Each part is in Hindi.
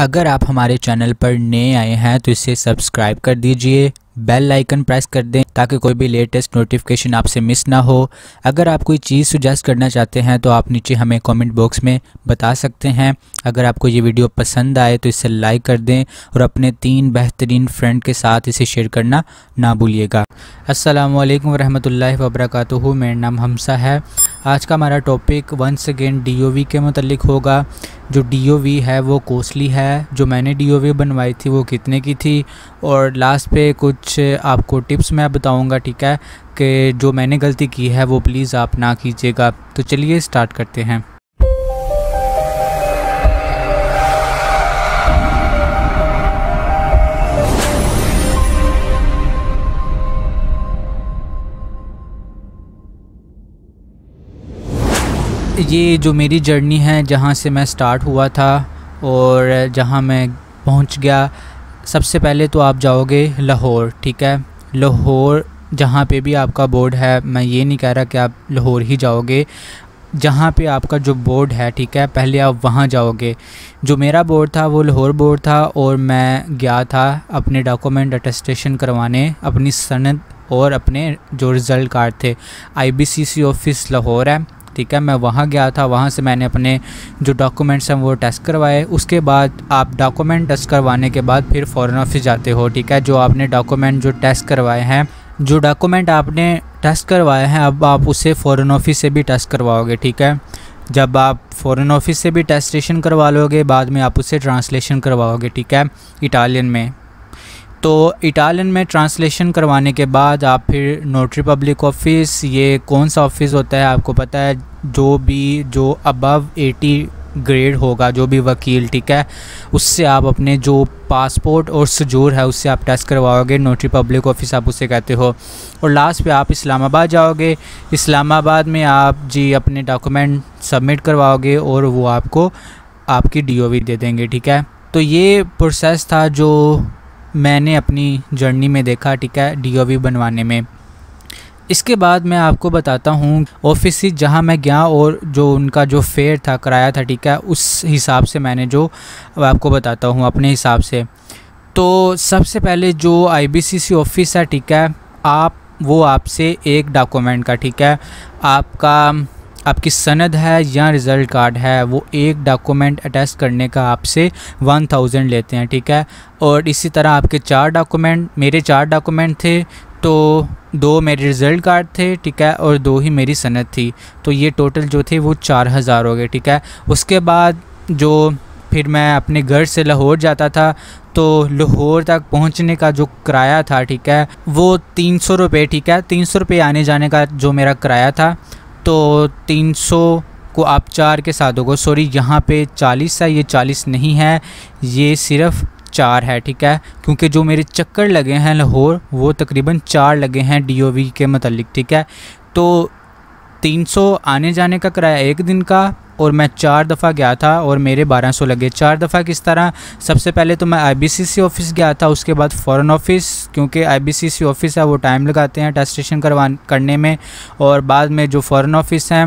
अगर आप हमारे चैनल पर नए आए हैं तो इसे सब्सक्राइब कर दीजिए बेल आइकन प्रेस कर दें ताकि कोई भी लेटेस्ट नोटिफिकेशन आपसे मिस ना हो अगर आप कोई चीज़ सुजेस्ट करना चाहते हैं तो आप नीचे हमें कमेंट बॉक्स में बता सकते हैं अगर आपको ये वीडियो पसंद आए तो इसे लाइक कर दें और अपने तीन बेहतरीन फ्रेंड के साथ इसे शेयर करना ना भूलिएगा असलकम वरहमल वर्का मेरा नाम हमसा है आज का हमारा टॉपिक वंस अगेन डी के मतलब होगा जो डी है वो कोस्टली है जो मैंने डी बनवाई थी वो कितने की थी और लास्ट पे कुछ आपको टिप्स मैं बताऊंगा ठीक है कि जो मैंने गलती की है वो प्लीज़ आप ना कीजिएगा तो चलिए स्टार्ट करते हैं ये जो मेरी जर्नी है जहाँ से मैं स्टार्ट हुआ था और जहाँ मैं पहुँच गया सबसे पहले तो आप जाओगे लाहौर ठीक है लाहौर जहाँ पे भी आपका बोर्ड है मैं ये नहीं कह रहा कि आप लाहौर ही जाओगे जहाँ पे आपका जो बोर्ड है ठीक है पहले आप वहाँ जाओगे जो मेरा बोर्ड था वो लाहौर बोर्ड था और मैं गया था अपने डॉक्यूमेंट अटेस्टेशन करवाने अपनी सनद और अपने जो रिज़ल्ट कार्ड थे आईबीसीसी ऑफिस लाहौर है ठीक है मैं वहाँ गया था वहाँ से मैंने अपने जो डॉक्यूमेंट्स हैं वो टेस्ट करवाए उसके बाद आप डॉक्यूमेंट टेस्ट करवाने के बाद फिर फ़ौरन ऑफिस जाते हो ठीक है जो आपने डॉक्यूमेंट जो टेस्ट करवाए हैं जो डॉक्यूमेंट आपने टेस्ट करवाए हैं अब आप उसे फ़ॉरन ऑफिस से भी टेस्ट करवाओगे ठीक है जब आप फ़ॉरन ऑफिस से भी टेस्टेशन करवा लोगे बाद में आप उसे ट्रांसलेशन करवाओगे ठीक है इटालियन में तो इटालियन में ट्रांसलेशन करवाने के बाद आप फिर नोटरी पब्लिक ऑफिस ये कौन सा ऑफिस होता है आपको पता है जो भी जो अबव 80 ग्रेड होगा जो भी वकील ठीक है उससे आप अपने जो पासपोर्ट और सजूर है उससे आप टेस्ट करवाओगे नोटरी पब्लिक ऑफिस आप उसे कहते हो और लास्ट पे आप इस्लामाबाद जाओगे इस्लामाबाद में आप जी अपने डॉक्यूमेंट सबमिट करवाओगे और वो आपको आपकी डीओवी दे देंगे ठीक है तो ये प्रोसेस था जो मैंने अपनी जर्नी में देखा ठीक है डी बनवाने में इसके बाद मैं आपको बताता हूँ ऑफिस जहाँ मैं गया और जो उनका जो फेयर था किराया था ठीक है उस हिसाब से मैंने जो आपको बताता हूँ अपने हिसाब से तो सबसे पहले जो आईबीसीसी ऑफिस है ठीक है आप वो आपसे एक डॉक्यूमेंट का ठीक है आपका आपकी सनद है या रिज़ल्ट कार्ड है वो एक डॉक्यूमेंट अटैच करने का आपसे वन थाउजेंड लेते हैं ठीक है और इसी तरह आपके चार डॉक्यूमेंट मेरे चार डॉक्यूमेंट थे तो दो मेरे रिज़ल्ट कार्ड थे ठीक है और दो ही मेरी सनद थी तो ये टोटल जो थे वो चार हज़ार हो गए ठीक है उसके बाद जो फिर मैं अपने घर से लाहौर जाता था तो लाहौर तक पहुंचने का जो किराया था ठीक है वो तीन सौ रुपये ठीक है तीन सौ रुपये आने जाने का जो मेरा किराया था तो 300 को आप चार के साथ दोगे सॉरी यहाँ पे 40 है ये 40 नहीं है ये सिर्फ चार है ठीक है क्योंकि जो मेरे चक्कर लगे हैं लाहौर वो तकरीबन चार लगे हैं डीओवी के मतलब ठीक है तो 300 आने जाने का किराया एक दिन का और मैं चार दफ़ा गया था और मेरे 1200 लगे चार दफ़ा किस तरह सबसे पहले तो मैं आईबीसीसी ऑफ़िस गया था उसके बाद फ़ॉरन ऑफ़िस क्योंकि आईबीसीसी ऑफ़िस है वो टाइम लगाते हैं टेस्टेशन करवा करने में और बाद में जो फ़ॉरन ऑफ़िस हैं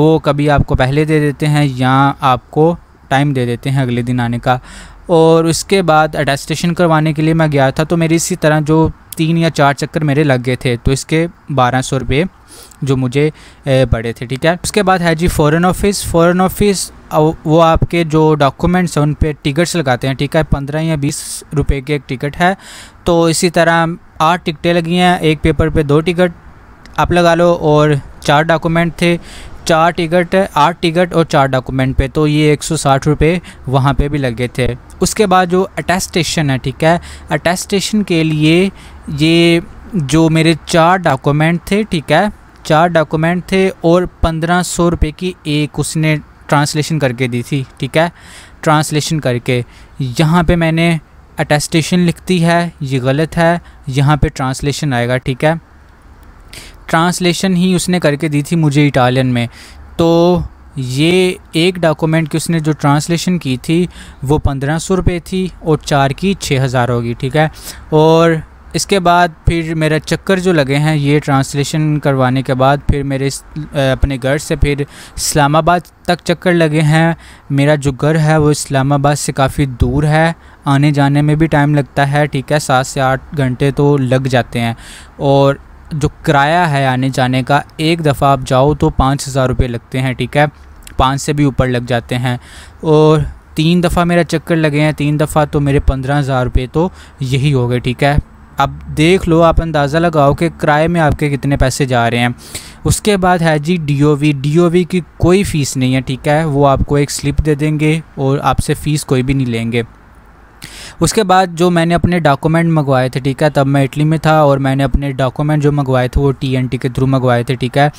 वो कभी आपको पहले दे देते हैं या आपको टाइम दे देते हैं अगले दिन आने का और उसके बाद अटेस्टेशन करवाने के लिए मैं गया था तो मेरी इसी तरह जो तीन या चार चक्कर मेरे लग गए थे तो इसके बारह सौ रुपये जो मुझे पड़े थे ठीक है उसके बाद है जी फ़ॉरन ऑफिस फ़ॉरन ऑफिस वो आपके जो डॉक्यूमेंट्स हैं उन पर टिकट्स लगाते हैं ठीक है पंद्रह या बीस रुपये की एक टिकट है तो इसी तरह आठ टिकटें लगी हैं एक पेपर पे दो टिकट आप लगा लो और चार डॉक्यूमेंट थे चार टिकट आठ टिकट और चार डॉक्यूमेंट पे तो ये एक सौ साठ रुपये वहाँ पर भी लगे थे उसके बाद जो अटेस्टेशन है ठीक है अटेस्टेशन के लिए ये जो मेरे चार डॉक्यूमेंट थे ठीक है चार डॉक्यूमेंट थे और पंद्रह सौ रुपये की एक उसने ट्रांसलेशन करके दी थी ठीक है ट्रांसलेशन करके यहाँ पे मैंने अटेस्टेशन लिखती है ये गलत है यहाँ पे ट्रांसलेशन आएगा ठीक है ट्रांसलेशन ही उसने करके दी थी मुझे इटालियन में तो ये एक डॉक्यूमेंट की उसने जो ट्रांसलेशन की थी वो पंद्रह सौ रुपये थी और चार की छः हज़ार होगी ठीक है और इसके बाद फिर मेरा चक्कर जो लगे हैं ये ट्रांसलेशन करवाने के बाद फिर मेरे अपने घर से फिर इस्लामाबाद तक चक्कर लगे हैं मेरा जो घर है वो इस्लामाबाद से काफ़ी दूर है आने जाने में भी टाइम लगता है ठीक है सात से आठ घंटे तो लग जाते हैं और जो किराया है आने जाने का एक दफ़ा आप जाओ तो पाँच हज़ार रुपये लगते हैं ठीक है पाँच से भी ऊपर लग जाते हैं और तीन दफ़ा मेरा चक्कर लगे हैं तीन दफ़ा तो मेरे पंद्रह हज़ार रुपये तो यही हो गए ठीक है अब देख लो आप अंदाज़ा लगाओ कि किराए में आपके कितने पैसे जा रहे हैं उसके बाद है जी डीओवी डीओवी की कोई फ़ीस नहीं है ठीक है वो आपको एक स्लिप दे देंगे और आपसे फ़ीस कोई भी नहीं लेंगे उसके बाद जो मैंने अपने डॉक्यूमेंट मंगवाए थे ठीक है तब मैं इटली में था और मैंने अपने डॉक्यूमेंट जो मंगवाए थे वो टी के थ्रू मंगवाए थे ठीक है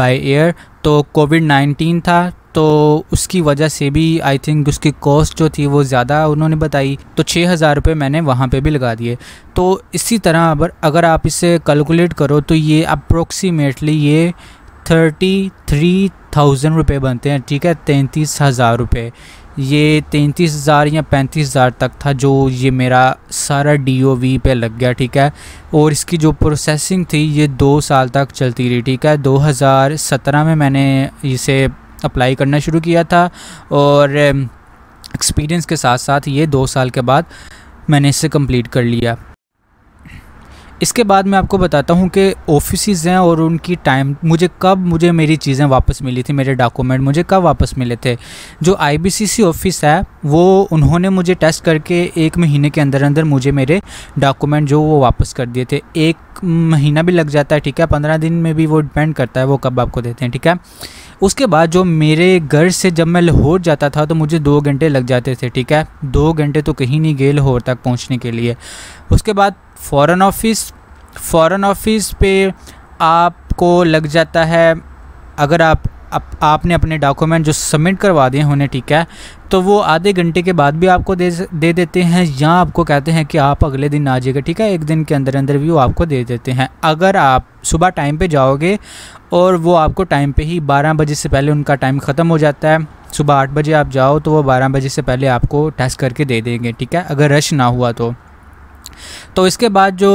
बाय एयर तो कोविड नाइन्टीन था तो उसकी वजह से भी आई थिंक उसकी कॉस्ट जो थी वो ज़्यादा उन्होंने बताई तो छः हज़ार रुपये मैंने वहाँ पे भी लगा दिए तो इसी तरह अगर अगर आप इसे कैलकुलेट करो तो ये अप्रोक्सीमेटली ये थर्टी थ्री थाउजेंड रुपये बनते हैं ठीक है तैंतीस हज़ार रुपये ये तैंतीस हज़ार या पैंतीस हज़ार तक था जो ये मेरा सारा डी ओ वी पर लग गया ठीक है और इसकी जो प्रोसेसिंग थी ये दो साल तक चलती रही ठीक है दो हज़ार सत्रह में मैंने इसे अप्लाई करना शुरू किया था और एक्सपीरियंस um, के साथ साथ ये दो साल के बाद मैंने इसे कंप्लीट कर लिया इसके बाद मैं आपको बताता हूँ कि ऑफिस हैं और उनकी टाइम मुझे कब मुझे मेरी चीज़ें वापस मिली थी मेरे डॉक्यूमेंट मुझे कब वापस मिले थे जो आईबीसीसी ऑफिस है वो उन्होंने मुझे टेस्ट करके एक महीने के अंदर अंदर मुझे मेरे डॉक्यूमेंट जो वो वापस कर दिए थे एक महीना भी लग जाता है ठीक है पंद्रह दिन में भी वो डिपेंड करता है वो कब आपको देते हैं ठीक है उसके बाद जो मेरे घर से जब मैं लाहौर जाता था तो मुझे दो घंटे लग जाते थे ठीक है दो घंटे तो कहीं नहीं गए लाहौर तक पहुँचने के लिए उसके बाद फ़ॉरन ऑफिस फ़ॉरन ऑफिस पे आपको लग जाता है अगर आप अप, आपने अपने डॉक्यूमेंट जो सबमिट करवा दिए उन्हें ठीक है तो वो आधे घंटे के बाद भी आपको दे दे देते हैं या आपको कहते हैं कि आप अगले दिन आ जाइएगा ठीक है एक दिन के अंदर अंदर भी वो आपको दे देते हैं अगर आप सुबह टाइम पे जाओगे और वो आपको टाइम पे ही 12 बजे से पहले उनका टाइम ख़त्म हो जाता है सुबह आठ बजे आप जाओ तो वो बारह बजे से पहले आपको टेस्ट करके दे देंगे ठीक है अगर रश ना हुआ तो तो इसके बाद जो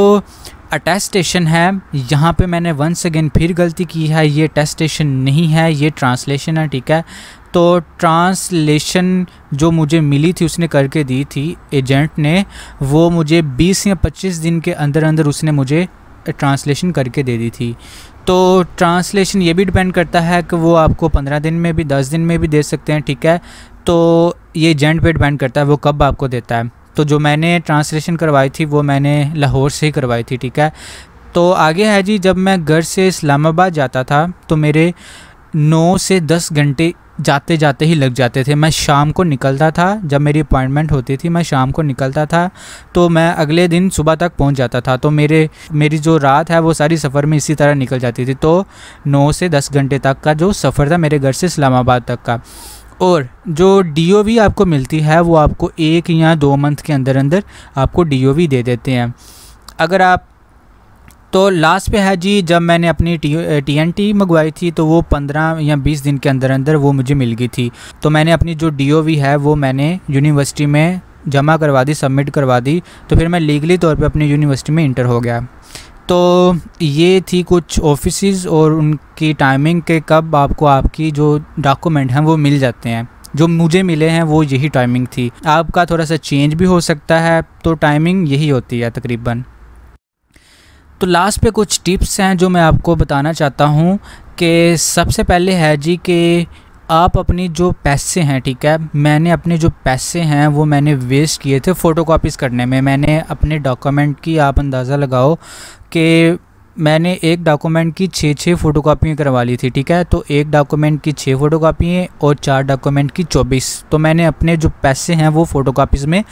अटैच स्टेशन है यहाँ पे मैंने वंस अगेन फिर गलती की है ये टेस्ट स्टेशन नहीं है ये ट्रांसलेशन है ठीक है तो ट्रांसलेशन जो मुझे मिली थी उसने करके दी थी एजेंट ने वो मुझे 20 या 25 दिन के अंदर अंदर उसने मुझे ट्रांसलेशन करके दे दी थी तो ट्रांसलेशन ये भी डिपेंड करता है कि वो आपको 15 दिन में भी 10 दिन में भी दे सकते हैं ठीक है तो ये एजेंट पे डिपेंड करता है वो कब आपको देता है तो जो मैंने ट्रांसलेशन करवाई थी वो मैंने लाहौर से ही करवाई थी ठीक है तो आगे है जी जब मैं घर से इस्लामाबाद जाता था तो मेरे नौ से दस घंटे जाते जाते ही लग जाते थे मैं शाम को निकलता था जब मेरी अपॉइंटमेंट होती थी मैं शाम को निकलता था तो मैं अगले दिन सुबह तक पहुंच जाता था तो मेरे मेरी जो रात है वो सारी सफ़र में इसी तरह निकल जाती थी तो नौ से दस घंटे तक का जो सफ़र था मेरे घर से इस्लामाबाद तक का और जो डी आपको मिलती है वो आपको एक या दो मंथ के अंदर अंदर आपको डी दे देते हैं अगर आप तो लास्ट पे है जी जब मैंने अपनी टी टी एन टी मंगवाई थी तो वो पंद्रह या बीस दिन के अंदर अंदर वो मुझे मिल गई थी तो मैंने अपनी जो डी ओ वी है वो मैंने यूनिवर्सिटी में जमा करवा दी सबमिट करवा दी तो फिर मैं लीगली तौर पे अपनी यूनिवर्सिटी में इंटर हो गया तो ये थी कुछ ऑफिस और उनकी टाइमिंग के कब आपको आपकी जो डॉक्यूमेंट हैं वो मिल जाते हैं जो मुझे मिले हैं वो यही टाइमिंग थी आपका थोड़ा सा चेंज भी हो सकता है तो टाइमिंग यही होती है तकरीबन तो लास्ट पे कुछ टिप्स हैं जो मैं आपको बताना चाहता हूँ कि सबसे पहले है जी कि आप अपनी जो पैसे हैं ठीक है मैंने अपने जो पैसे हैं वो मैंने वेस्ट किए थे फ़ोटो करने में मैंने अपने डॉक्यूमेंट की आप अंदाज़ा लगाओ कि मैंने एक डॉक्यूमेंट की छः छः फ़ोटो कापियाँ करवा ली थी ठीक है तो एक डॉक्यूमेंट की छः फ़ोटो कापियाँ और चार डॉक्यूमेंट की चौबीस तो मैंने अपने जो पैसे हैं वो फ़ोटो कापीज़ में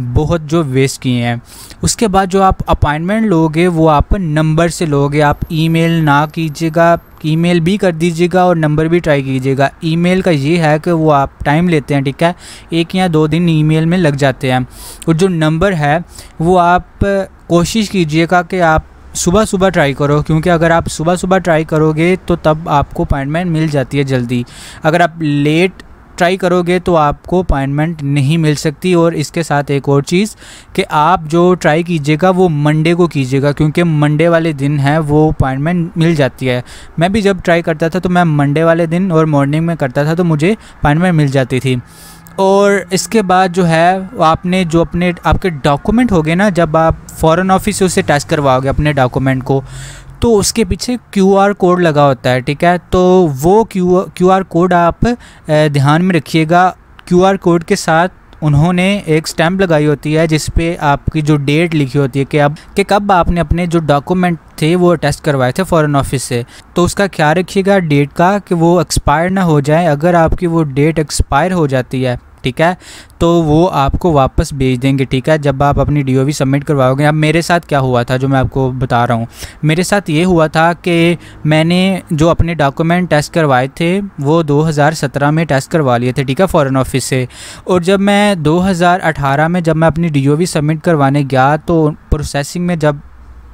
बहुत जो वेस्ट किए हैं उसके बाद जो आप अपॉइंटमेंट लोगे वो आप नंबर से लोगे आप ईमेल ना कीजिएगा ईमेल भी कर दीजिएगा और नंबर भी ट्राई कीजिएगा ईमेल का ये है कि वो आप टाइम लेते हैं ठीक है एक या दो दिन ईमेल में लग जाते हैं और जो नंबर है वो आप कोशिश कीजिएगा कि आप सुबह सुबह ट्राई करो क्योंकि अगर आप सुबह सुबह ट्राई करोगे तो तब आपको अपॉइंटमेंट मिल जाती है जल्दी अगर आप लेट ट्राई करोगे तो आपको अपॉइंटमेंट नहीं मिल सकती और इसके साथ एक और चीज़ कि आप जो ट्राई कीजिएगा वो मंडे को कीजिएगा क्योंकि मंडे वाले दिन है वो अपॉइंटमेंट मिल जाती है मैं भी जब ट्राई करता था तो मैं मंडे वाले दिन और मॉर्निंग में करता था तो मुझे अपॉइंटमेंट मिल जाती थी और इसके बाद जो है आपने जो अपने आपके डॉक्यूमेंट हो गए ना जब आप फॉरेन ऑफिस से उसे टेस्ट करवाओगे अपने डॉक्यूमेंट को तो उसके पीछे क्यू आर कोड लगा होता है ठीक है तो वो क्यू क्यू आर कोड आप ध्यान में रखिएगा क्यू आर कोड के साथ उन्होंने एक स्टैम्प लगाई होती है जिस पे आपकी जो डेट लिखी होती है कि अब कि कब आपने अपने जो डॉक्यूमेंट थे वो टेस्ट करवाए थे फॉरेन ऑफिस से तो उसका ख्याल रखिएगा डेट का कि वो एक्सपायर ना हो जाए अगर आपकी वो डेट एक्सपायर हो जाती है ठीक है तो वो आपको वापस भेज देंगे ठीक है जब आप अपनी डी सबमिट करवाओगे अब मेरे साथ क्या हुआ था जो मैं आपको बता रहा हूँ मेरे साथ ये हुआ था कि मैंने जो अपने डॉक्यूमेंट टेस्ट करवाए थे वो 2017 में टेस्ट करवा लिए थे ठीक है फ़ॉरन ऑफिस से और जब मैं 2018 में जब मैं अपनी डी सबमिट करवाने गया तो प्रोसेसिंग में जब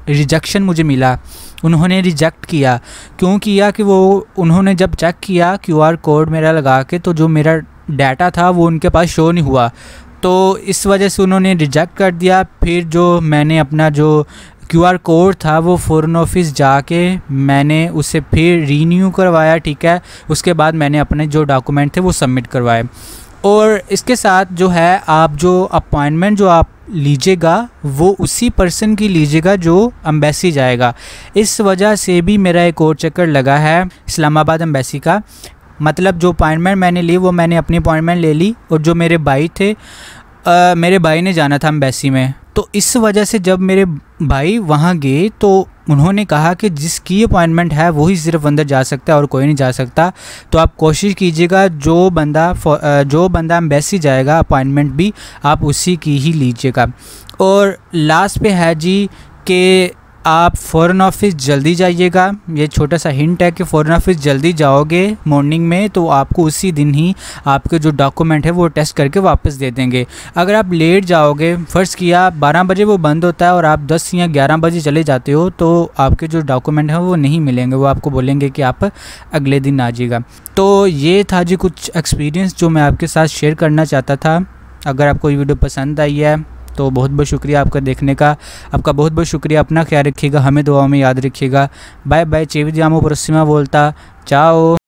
रिजेक्शन मुझे मिला उन्होंने रिजेक्ट किया क्यों किया कि वो उन्होंने जब चेक किया क्यूआर कोड मेरा लगा के तो जो मेरा डाटा था वो उनके पास शो नहीं हुआ तो इस वजह से उन्होंने रिजेक्ट कर दिया फिर जो मैंने अपना जो क्यू आर कोड था वो फ़ौरन ऑफिस जाके मैंने उसे फिर रीन्यू करवाया ठीक है उसके बाद मैंने अपने जो डॉक्यूमेंट थे वो सबमिट करवाए और इसके साथ जो है आप जो अपॉइंटमेंट जो आप लीजिएगा वो उसी पर्सन की लीजिएगा जो अम्बेसी जाएगा इस वजह से भी मेरा एक और चक्कर लगा है इस्लामाबाद अम्बेसी का मतलब जो अपॉइंटमेंट मैंने ली वो मैंने अपनी अपॉइंटमेंट ले ली और जो मेरे भाई थे आ, मेरे भाई ने जाना था अम्बेसी में तो इस वजह से जब मेरे भाई वहाँ गए तो उन्होंने कहा कि जिसकी अपॉइंटमेंट है वही सिर्फ अंदर जा सकता है और कोई नहीं जा सकता तो आप कोशिश कीजिएगा जो बंदा जो बंदा अम्बेसी जाएगा अपॉइंटमेंट भी आप उसी की ही लीजिएगा और लास्ट पे है जी कि आप फ़ॉरन ऑफिस जल्दी जाइएगा ये छोटा सा हिंट है कि फ़ॉरन ऑफिस जल्दी जाओगे मॉर्निंग में तो आपको उसी दिन ही आपके जो डॉक्यूमेंट है वो टेस्ट करके वापस दे देंगे अगर आप लेट जाओगे फ़र्ज़ किया बारह बजे वो बंद होता है और आप दस या ग्यारह बजे चले जाते हो तो आपके जो डॉक्यूमेंट हैं वो नहीं मिलेंगे वो आपको बोलेंगे कि आप अगले दिन आजिएगा तो ये था जी कुछ एक्सपीरियंस जो मैं आपके साथ शेयर करना चाहता था अगर आपको ये वीडियो पसंद आई है तो बहुत बहुत शुक्रिया आपका देखने का आपका बहुत बहुत शुक्रिया अपना ख्याल रखिएगा हमें दुआओं में याद रखिएगा बाय बाय चेवी जामो परसिमा बोलता चाओ